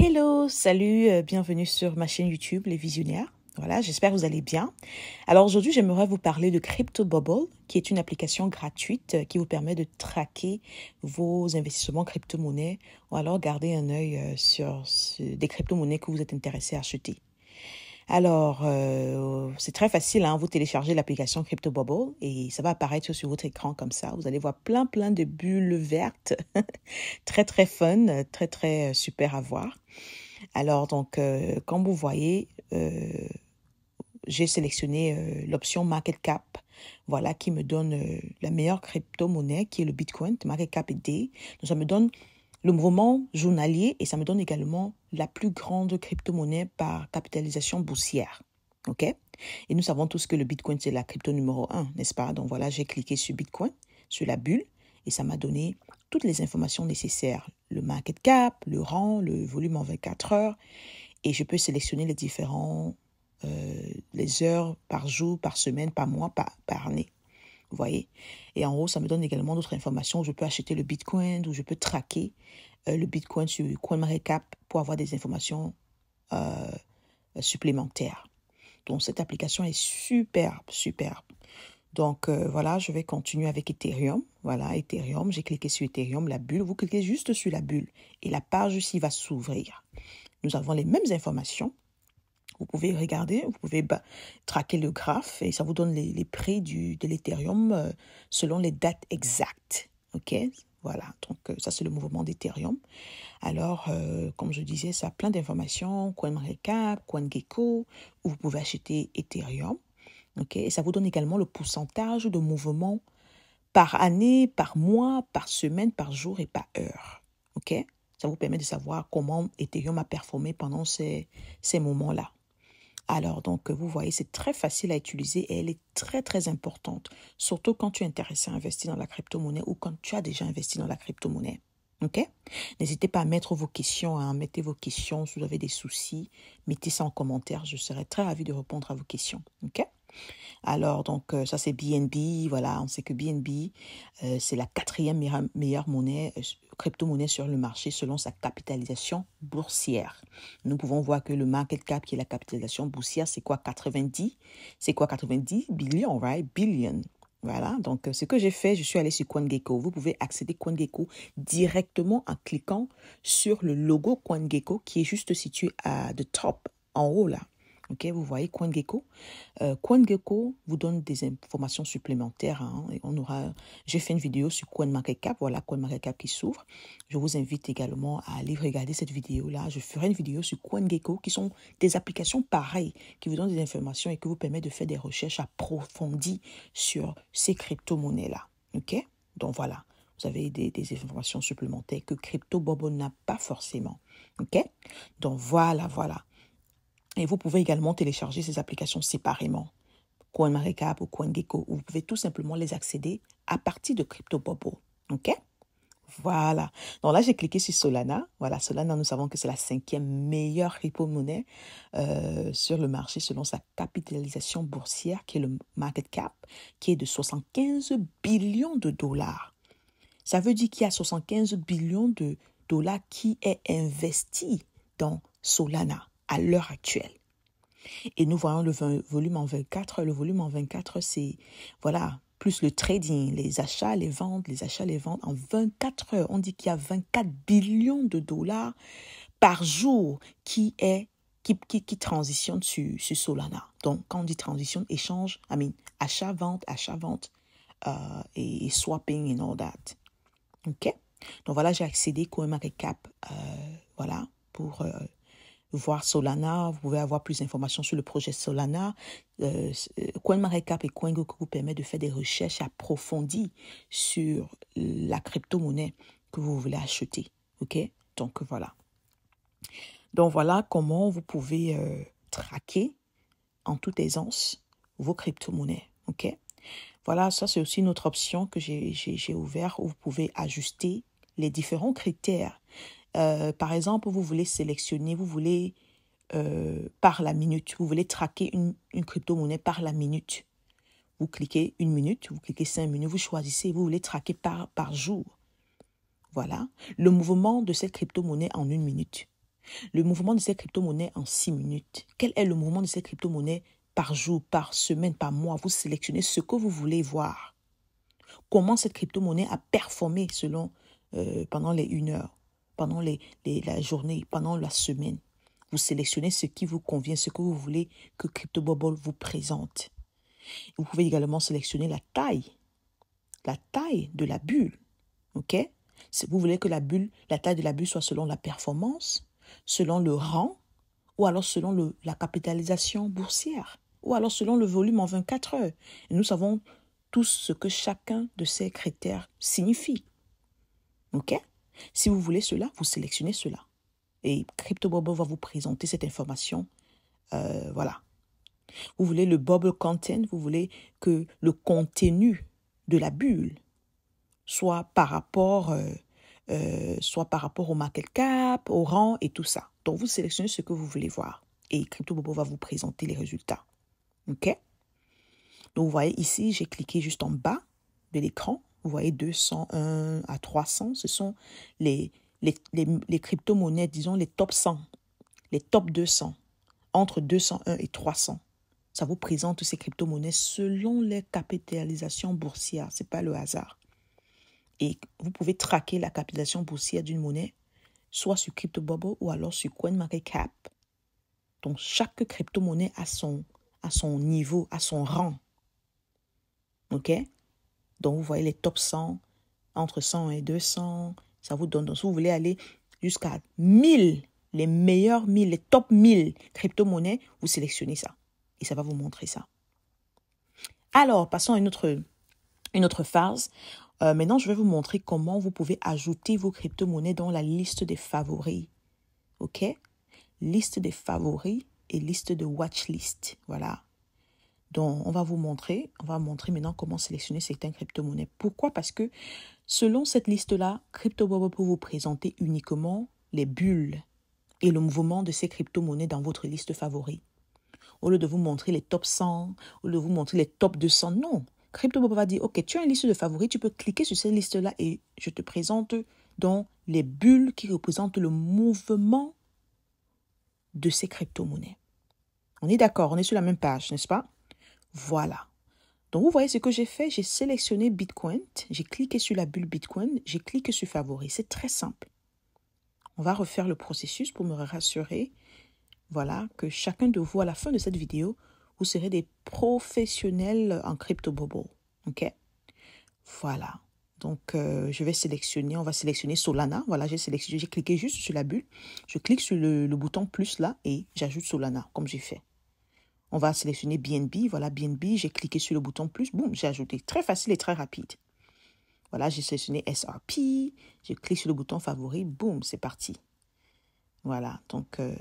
Hello, salut, euh, bienvenue sur ma chaîne YouTube Les Visionnaires. Voilà, j'espère que vous allez bien. Alors aujourd'hui, j'aimerais vous parler de Crypto Bubble, qui est une application gratuite euh, qui vous permet de traquer vos investissements crypto-monnaies ou alors garder un œil euh, sur des crypto-monnaies que vous êtes intéressé à acheter. Alors, euh, c'est très facile, hein? vous téléchargez l'application Crypto Bubble et ça va apparaître sur votre écran comme ça. Vous allez voir plein plein de bulles vertes, très très fun, très très euh, super à voir. Alors donc, euh, comme vous voyez, j'ai sélectionné l'option Market Cap, voilà qui me donne la meilleure crypto-monnaie qui est le Bitcoin, Market Cap D. Donc ça me donne le mouvement journalier et ça me donne également la plus grande crypto-monnaie par capitalisation boursière. OK Et nous savons tous que le Bitcoin, c'est la crypto numéro 1, n'est-ce pas Donc voilà, j'ai cliqué sur Bitcoin, sur la bulle, et ça m'a donné toutes les informations nécessaires. Le market cap, le rang, le volume en 24 heures. Et je peux sélectionner les différents, euh, les heures par jour, par semaine, par mois, par, par année. Vous voyez Et en haut, ça me donne également d'autres informations. je peux acheter le Bitcoin, où je peux traquer euh, le Bitcoin sur CoinMarketCap pour avoir des informations euh, supplémentaires. Donc, cette application est superbe, superbe. Donc euh, voilà, je vais continuer avec Ethereum. Voilà, Ethereum, j'ai cliqué sur Ethereum, la bulle. Vous cliquez juste sur la bulle et la page ici va s'ouvrir. Nous avons les mêmes informations. Vous pouvez regarder, vous pouvez traquer le graphe et ça vous donne les, prix du, de l'Ethereum euh, selon les dates exactes. OK Voilà, donc euh, ça c'est le mouvement d'Ethereum. Alors, euh, comme je disais, ça a plein d'informations, CoinRecap, CoinGecko, où vous pouvez acheter Ethereum. OK Et ça vous donne également le pourcentage de mouvement par année, par mois, par semaine, par jour et par heure. OK ça vous permet de savoir comment Ethereum a performé pendant ces, ces moments-là. Alors donc, vous voyez, c'est très facile à utiliser et elle est très très importante, surtout quand tu es intéressé à investir dans la crypto-monnaie ou quand tu as déjà investi dans la crypto-monnaie. Ok N'hésitez pas à mettre vos questions, à hein, mettez vos questions. Si vous avez des soucis, mettez ça en commentaire. Je serai très ravi de répondre à vos questions. Ok alors, donc, euh, ça c'est BNB. Voilà, on sait que BNB, euh, c'est la quatrième meilleure, meilleure monnaie euh, crypto-monnaie sur le marché selon sa capitalisation boursière. Nous pouvons voir que le market cap, qui est la capitalisation boursière, c'est quoi 90 C'est quoi 90 Billion, right Billion. Voilà, donc euh, ce que j'ai fait, je suis allé sur CoinGecko. Vous pouvez accéder à CoinGecko directement en cliquant sur le logo CoinGecko qui est juste situé à the top, en haut là. Ok, vous voyez CoinGecko. Euh, CoinGecko vous donne des informations supplémentaires. Hein. et on aura, j'ai fait une vidéo sur CoinMarketCap. Voilà CoinMarketCap qui s'ouvre. Je vous invite également à aller regarder cette vidéo-là. Je ferai une vidéo sur CoinGecko qui sont des applications pareilles qui vous donnent des informations et qui vous permettent de faire des recherches approfondies sur ces crypto-monnaies-là. Ok, donc voilà. Vous avez des, des informations supplémentaires que Crypto Bobo n'a pas forcément. OK? Donc voilà, voilà. Et vous pouvez également télécharger ces applications séparément. CoinMarketCap ou CoinGecko, vous pouvez tout simplement les accéder à partir de CryptoBobo. OK? Voilà. Donc là, j'ai cliqué sur Solana. Voilà, Solana, nous savons que c'est la cinquième meilleure crypto monnaie euh, sur le marché selon sa capitalisation boursière, qui est le market cap, qui est de 75 billions de dollars. Ça veut dire qu'il y a 75 billions de dollars qui est investi dans Solana à l'heure actuelle. Et nous voyons le volume en 24. Le volume en 24, c'est, voilà, plus le trading, les achats, les ventes, les achats, les ventes. En 24 heures, on dit qu'il y a 24 billions de dollars par jour qui est qui, qui, transitionne sur, Solana. Donc, quand on dit transition, échange, I achat, vente, achat, vente, euh, et, swapping and all that. OK? Donc, voilà, j'ai accédé au market euh, voilà, pour euh, voir Solana. Vous pouvez avoir plus d'informations sur le projet Solana. Euh, euh, CoinMarketCap et CoinGecko vous permettent de faire des recherches approfondies sur la crypto-monnaie que vous voulez acheter. OK Donc, voilà. Donc, voilà comment vous pouvez euh, traquer en toute aisance vos crypto-monnaies. OK Voilà, ça, c'est aussi une autre option que j'ai ouvert où vous pouvez ajuster les différents critères euh, par exemple, vous voulez sélectionner, vous voulez euh, par la minute, vous voulez traquer une, crypto-monnaie par la minute. Vous cliquez une minute, vous cliquez cinq minutes, vous choisissez, vous voulez traquer par, par jour. Voilà. Le mouvement de cette crypto-monnaie en une minute. Le mouvement de cette crypto-monnaie en six minutes. Quel est le mouvement de cette crypto-monnaie par jour, par semaine, par mois Vous sélectionnez ce que vous voulez voir. Comment cette crypto-monnaie a performé selon, euh, pendant les une heure pendant les, la journée, pendant la semaine. Vous sélectionnez ce qui vous convient, ce que vous voulez que CryptoBubble vous présente. Vous pouvez également sélectionner la taille, la taille de la bulle. OK Si vous voulez que la bulle, la taille de la bulle soit selon la performance, selon le rang ou alors selon le, la capitalisation boursière ou alors selon le volume en 24 heures. nous savons tous ce que chacun de ces critères signifie. OK si vous voulez cela, vous sélectionnez cela. Et CryptoBobo va vous présenter cette information. Euh, voilà. Vous voulez le bubble content, vous voulez que le contenu de la bulle soit par rapport, euh, euh, soit par rapport au market cap, au rang et tout ça. Donc vous sélectionnez ce que vous voulez voir et CryptoBobo va vous présenter les résultats. OK Donc vous voyez ici, j'ai cliqué juste en bas de l'écran vous voyez, 201 à 300, ce sont les, les, les crypto-monnaies, disons les top 100, les top 200, entre 201 et 300. Ça vous présente ces crypto-monnaies selon les capitalisations boursières. Ce n'est pas le hasard. Et vous pouvez traquer la capitalisation boursière d'une monnaie, soit sur CryptoBubble ou alors sur CoinMarketCap. Donc, chaque crypto-monnaie a son, a son niveau, a son rang. OK donc, vous voyez les top 100, entre 100 et 200, ça vous donne. Donc, si vous voulez aller jusqu'à 1000, les meilleurs 1000, les top 1000 crypto-monnaies, vous sélectionnez ça. Et ça va vous montrer ça. Alors, passons à une autre, une autre phase. Euh, maintenant, je vais vous montrer comment vous pouvez ajouter vos crypto-monnaies dans la liste des favoris. OK Liste des favoris et liste de watchlist. Voilà. Donc, on va vous montrer, on va montrer maintenant comment sélectionner certaines crypto-monnaies. Pourquoi Parce que selon cette liste-là, CryptoBob peut vous présenter uniquement les bulles et le mouvement de ces crypto-monnaies dans votre liste favorite. Au lieu de vous montrer les top 100, au lieu de vous montrer les top 200, non. CryptoBob va dire, OK, tu as une liste de favoris, tu peux cliquer sur cette liste-là et je te présente donc les bulles qui représentent le mouvement de ces crypto-monnaies. On est d'accord, on est sur la même page, n'est-ce pas voilà. Donc, vous voyez ce que j'ai fait. J'ai sélectionné Bitcoin. J'ai cliqué sur la bulle Bitcoin. J'ai cliqué sur Favori. C'est très simple. On va refaire le processus pour me rassurer. Voilà, que chacun de vous, à la fin de cette vidéo, vous serez des professionnels en crypto-bobo. OK Voilà. Donc, euh, je vais sélectionner, on va sélectionner Solana. Voilà, j'ai sélectionné, j'ai cliqué juste sur la bulle. Je clique sur le bouton plus là et j'ajoute Solana, comme j'ai fait. On va sélectionner BNB. Voilà, BNB. J'ai cliqué sur le bouton plus. Boum, j'ai ajouté. Très facile et très rapide. Voilà, j'ai sélectionné SRP. j'ai cliqué sur le bouton favori. Boum, c'est parti. Voilà, donc euh,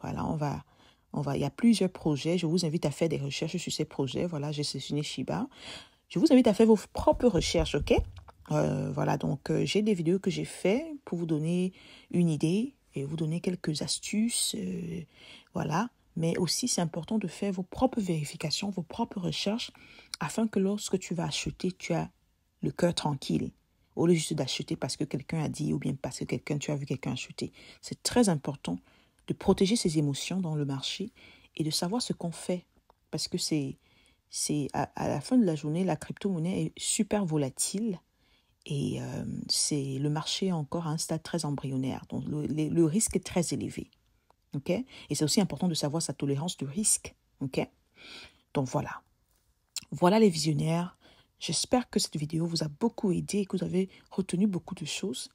voilà, on va, on va. Il y a plusieurs projets. Je vous invite à faire des recherches sur ces projets. Voilà, j'ai sélectionné Shiba. Je vous invite à faire vos propres recherches, ok euh, Voilà, donc euh, j'ai des vidéos que j'ai faites pour vous donner une idée et vous donner quelques astuces. voilà. Mais aussi, c'est important de faire vos propres vérifications, vos propres recherches, afin que lorsque tu vas acheter, tu as le cœur tranquille. Au lieu juste d'acheter parce que quelqu'un a dit ou bien parce que quelqu'un, tu as vu quelqu'un acheter. C'est très important de protéger ses émotions dans le marché et de savoir ce qu'on fait. Parce que c'est, c'est à, la fin de la journée, la crypto-monnaie est super volatile et euh, c'est le marché est encore à un stade très embryonnaire. Donc le risque est très élevé. Et c'est aussi important de savoir sa tolérance de risque. OK Donc voilà. Voilà les visionnaires. J'espère que cette vidéo vous a beaucoup aidé et que vous avez retenu beaucoup de choses.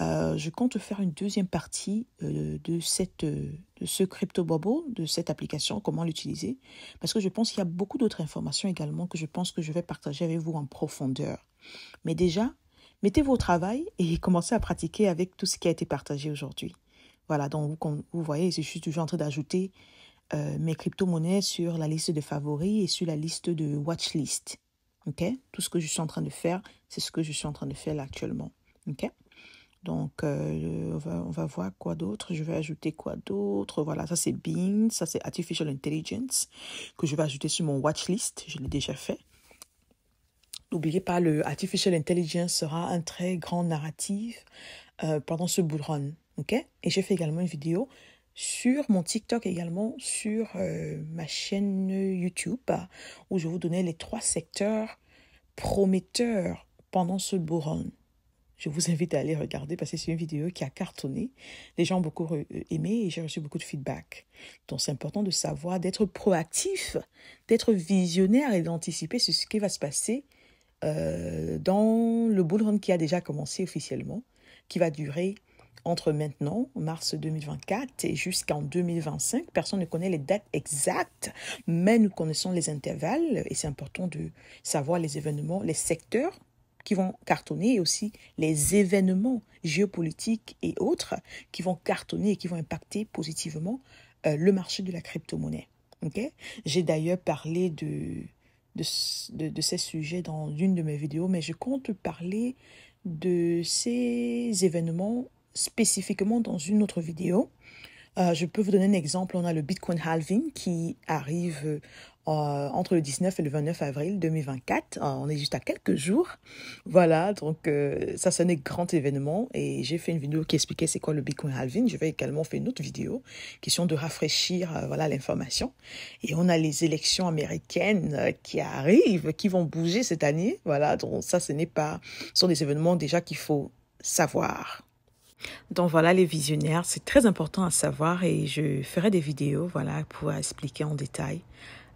Euh, je compte faire une deuxième partie euh, de, cette, euh, de ce crypto bobo, de cette application, comment l'utiliser, parce que je pense qu'il y a beaucoup d'autres informations également que je pense que je vais partager avec vous en profondeur. Mais déjà, mettez-vous au travail et commencez à pratiquer avec tout ce qui a été partagé aujourd'hui. Voilà, donc vous voyez, je suis toujours en train d'ajouter euh, mes crypto-monnaies sur la liste de favoris et sur la liste de watchlist. OK Tout ce que je suis en train de faire, c'est ce que je suis en train de faire actuellement. OK donc, euh, on, va, on, va, voir quoi d'autre. Je vais ajouter quoi d'autre. Voilà, ça c'est Bing, ça c'est Artificial Intelligence que je vais ajouter sur mon watchlist. Je l'ai déjà fait. N'oubliez pas, le Artificial Intelligence sera un très grand narratif euh, pendant ce bull run. Et j'ai fait également une vidéo sur mon TikTok également, sur euh, ma chaîne YouTube, où je vous donnais les trois secteurs prometteurs pendant ce bourron. Je vous invite à aller regarder parce que c'est une vidéo qui a cartonné. Les gens ont beaucoup euh, aimé et j'ai reçu beaucoup de feedback. Donc c'est important de savoir, d'être proactif, d'être visionnaire et d'anticiper ce qui va se passer euh, dans le bullrun qui a déjà commencé officiellement, qui va durer entre maintenant, mars 2024, et jusqu'en 2025. Personne ne connaît les dates exactes, mais nous connaissons les intervalles et c'est important de savoir les événements, les secteurs qui vont cartonner et aussi les événements géopolitiques et autres qui vont cartonner et qui vont impacter positivement euh, le marché de la crypto-monnaie. J'ai d'ailleurs parlé de, de, de, de ces sujets dans une de mes vidéos, mais je compte parler de ces événements spécifiquement dans une autre vidéo. Euh, je peux vous donner un exemple. On a le Bitcoin halving qui arrive euh, entre le 19 et le 29 avril 2024. Euh, on est juste à quelques jours. Voilà, donc ça, c'est un grand événement. Et j'ai fait une vidéo qui expliquait c'est quoi le Bitcoin halving. Je vais également faire une autre vidéo, question de rafraîchir l'information. Et on a les élections américaines qui arrivent, qui vont bouger cette année. Voilà, donc ça, ce n'est pas... Ce sont des événements déjà qu'il faut savoir. Donc voilà les visionnaires, c'est très important à savoir et je ferai des vidéos voilà pour expliquer en détail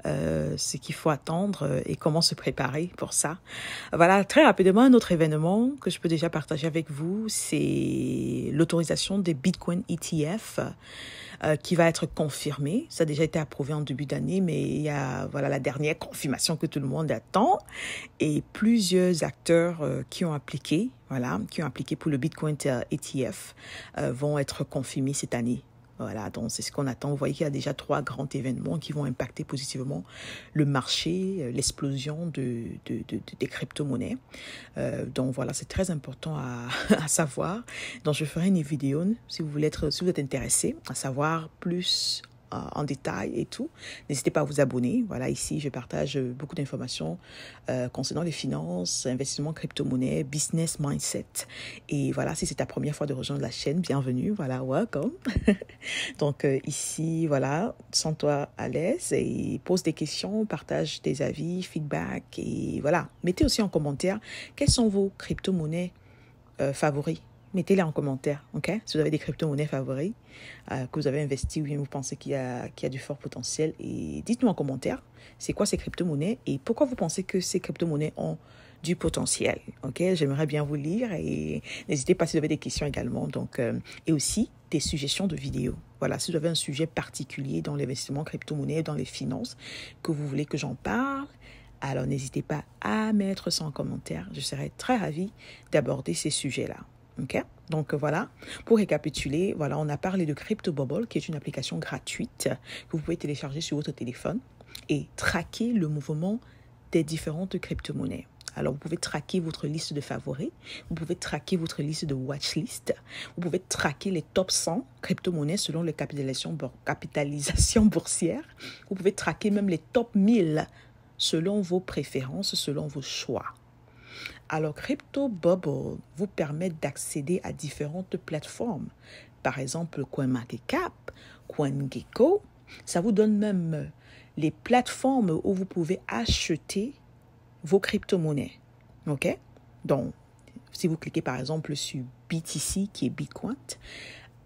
euh, ce qu'il faut attendre euh, et comment se préparer pour ça. Voilà, très rapidement, un autre événement que je peux déjà partager avec vous, c'est l'autorisation des Bitcoin ETF euh, qui va être confirmée. Ça a déjà été approuvé en début d'année, mais il y a voilà, la dernière confirmation que tout le monde attend et plusieurs acteurs qui ont appliqué voilà, qui ont appliqué pour le Bitcoin ETF, e vont être confirmés cette année. Voilà, donc c'est ce qu'on attend. Vous voyez qu'il y a déjà trois grands événements qui vont impacter positivement le marché, euh, l'explosion de, de, des crypto-monnaies. Euh, donc voilà, c'est très important à, à, savoir. Donc je ferai une vidéo si vous voulez être, si vous êtes intéressé à savoir plus euh, en détail et tout. N'hésitez pas à vous abonner. Voilà, ici, je partage beaucoup d'informations euh, concernant les finances, investissement crypto-monnaie, business mindset. Et voilà, si c'est ta première fois de rejoindre la chaîne, bienvenue. Voilà, welcome. Donc, euh, ici, voilà, sens-toi à l'aise et pose des questions, partage tes avis, feedback et voilà. Mettez aussi en commentaire quelles sont vos crypto-monnaies favoris mettez les en commentaire, ok Si vous avez des crypto-monnaies favoris, euh, que vous avez investies ou bien vous pensez qu'il y, a du fort potentiel, et dites-nous en commentaire, c'est quoi ces crypto-monnaies et pourquoi vous pensez que ces crypto-monnaies ont du potentiel, ok J'aimerais bien vous lire et n'hésitez pas si vous avez des questions également, donc, euh, et aussi des suggestions de vidéos. Voilà, si vous avez un sujet particulier dans l'investissement crypto-monnaie, dans les finances, que vous voulez que j'en parle, alors n'hésitez pas à mettre ça en commentaire. Je serai très ravie d'aborder ces sujets-là donc euh, voilà, pour récapituler, voilà, on a parlé de Crypto Bubble qui est une application gratuite que vous pouvez télécharger sur votre téléphone et traquer le mouvement des différentes crypto-monnaies. Alors, vous pouvez traquer votre liste de favoris, vous pouvez traquer votre liste de watchlist, vous pouvez traquer les top 100 crypto-monnaies selon les capitalisations boursières, vous pouvez traquer même les top 1000 selon vos préférences, selon vos choix. Alors Crypto Bubble vous permet d'accéder à différentes plateformes. Par exemple, CoinMarketCap, CoinGecko. Ça vous donne même les plateformes où vous pouvez acheter vos crypto-monnaies. OK? Donc, si vous cliquez par exemple sur BTC, qui est Bitcoin,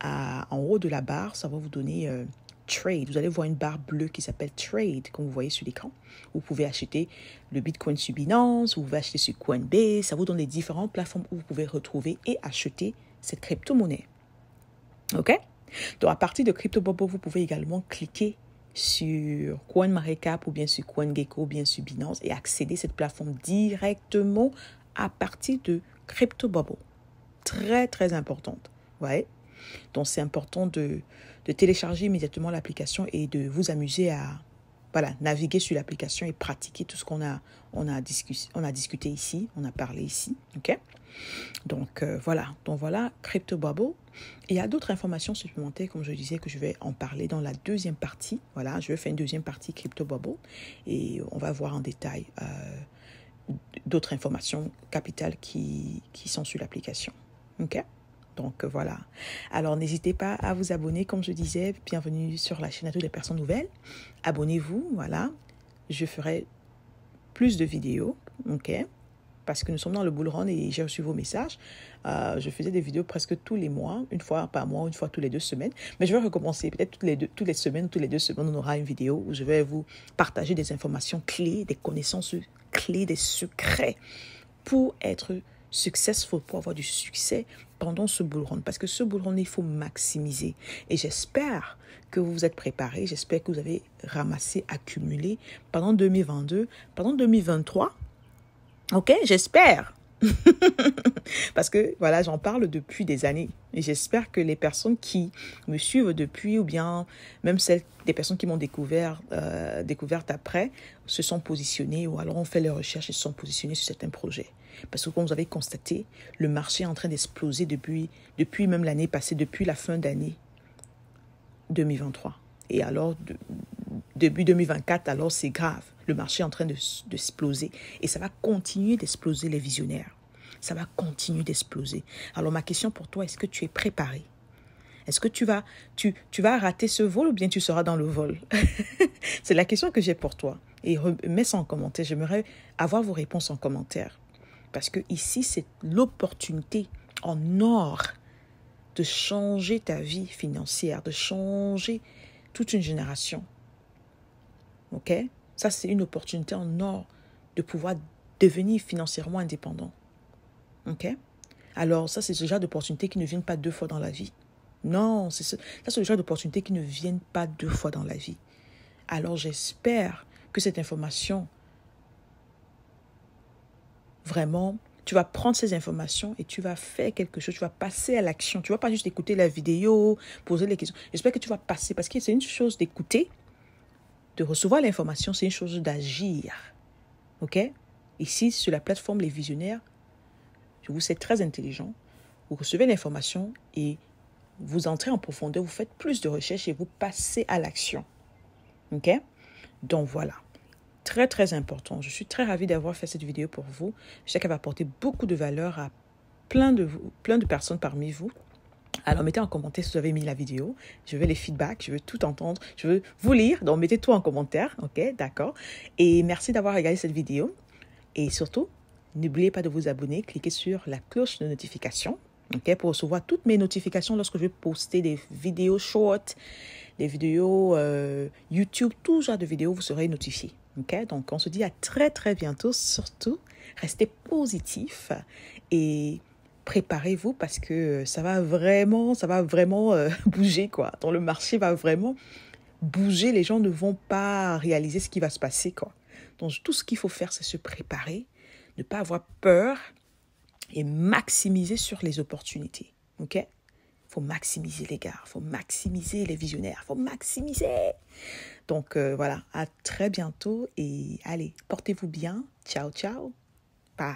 en haut de la barre, ça va vous donner euh, trade. Vous allez voir une barre bleue qui s'appelle trade, comme vous voyez sur l'écran. Vous pouvez acheter le Bitcoin sur Binance, vous pouvez acheter sur Coinbase. Ça vous donne les différentes plateformes où vous pouvez retrouver et acheter cette crypto-monnaie. OK Donc, à partir de Crypto Bobo, vous pouvez également cliquer sur CoinMarecap ou bien sur CoinGecko ou bien sur Binance et accéder à cette plateforme directement à partir de Crypto Bobo. Très, très importante. voyez donc c'est important de, de télécharger immédiatement l'application et de vous amuser à voilà, naviguer sur l'application et pratiquer tout ce qu'on a, on a, discuté, on a discuté ici, on a parlé ici. ok Donc euh, voilà, donc voilà Crypto il y a d'autres informations supplémentaires, comme je disais, que je vais en parler dans la deuxième partie. Voilà, je vais faire une deuxième partie Crypto et on va voir en détail euh, d'autres informations capitales qui, qui sont sur l'application. ok donc euh, voilà. Alors n'hésitez pas à vous abonner, comme je disais. Bienvenue sur la chaîne à toutes les personnes nouvelles. Abonnez-vous, voilà. Je ferai plus de vidéos, ok parce que nous sommes dans le bull run et j'ai reçu vos messages. Euh, je faisais des vidéos presque tous les mois, une fois par mois, une fois tous les deux semaines. Mais je vais recommencer. Peut-être toutes les deux, toutes les semaines, toutes les deux semaines, on aura une vidéo où je vais vous partager des informations clés, des connaissances clés, des secrets pour être faut pour avoir du succès pendant ce bull run. Parce que ce bull il faut maximiser. Et j'espère que vous vous êtes préparé. J'espère que vous avez ramassé, accumulé pendant 2022, pendant 2023. OK J'espère. Parce que voilà, j'en parle depuis des années. Et j'espère que les personnes qui me suivent depuis, ou bien même celles des personnes qui m'ont découvert, euh, découverte après, se sont positionnées ou alors ont fait leurs recherches et se sont positionnées sur certains projets. Parce que comme vous avez constaté, le marché est en train d'exploser depuis, depuis même l'année passée, depuis la fin d'année 2023. Et alors, de, début 2024, alors c'est grave. Le marché est en train d'exploser. et ça va continuer d'exploser les visionnaires. Ça va continuer d'exploser. Alors ma question pour toi, est-ce que tu es préparé Est-ce que tu vas, tu, tu vas rater ce vol ou bien tu seras dans le vol C'est la question que j'ai pour toi. Et mets ça en commentaire. J'aimerais avoir vos réponses en commentaire. Parce que ici, c'est l'opportunité en or de changer ta vie financière, de changer toute une génération. OK Ça, c'est une opportunité en or de pouvoir devenir financièrement indépendant. OK Alors, ça, c'est ce genre d'opportunités qui ne viennent pas deux fois dans la vie. Non, c'est ça, c'est le genre d'opportunités qui ne viennent pas deux fois dans la vie. Alors, j'espère que cette information, vraiment, tu vas prendre ces informations et tu vas faire quelque chose, tu vas passer à l'action. Tu ne vas pas juste écouter la vidéo, poser les questions. J'espère que tu vas passer parce que c'est une chose d'écouter, de recevoir l'information, c'est une chose d'agir. OK Ici, sur la plateforme Les Visionnaires, je vous sais très intelligent. Vous recevez l'information et vous entrez en profondeur, vous faites plus de recherches et vous passez à l'action. OK Donc voilà. Très, très important. Je suis très ravie d'avoir fait cette vidéo pour vous. Je sais qu'elle va apporter beaucoup de valeur à plein de, plein de personnes parmi vous. Alors mettez en commentaire si vous avez mis la vidéo. Je veux les feedbacks, je veux tout entendre, je veux vous lire. Donc mettez tout en commentaire, ok, d'accord. Et merci d'avoir regardé cette vidéo. Et surtout, n'oubliez pas de vous abonner, cliquez sur la cloche de notification, ok, pour recevoir toutes mes notifications lorsque je vais poster des vidéos short, des vidéos euh, YouTube, tout genre de vidéos, vous serez notifié. ok? Donc, on se dit à très, très bientôt. Surtout, restez positif et préparez-vous parce que euh, ça va vraiment, ça va vraiment euh, bouger quoi. Dans le marché va vraiment bouger. Les gens ne vont pas réaliser ce qui va se passer quoi. Donc tout ce qu'il faut faire, c'est se préparer, ne pas avoir peur et maximiser sur les opportunités. Ok faut maximiser les gars, faut maximiser les visionnaires, faut maximiser. Donc euh, voilà, à très bientôt et allez, portez-vous bien. Ciao, ciao. Bye.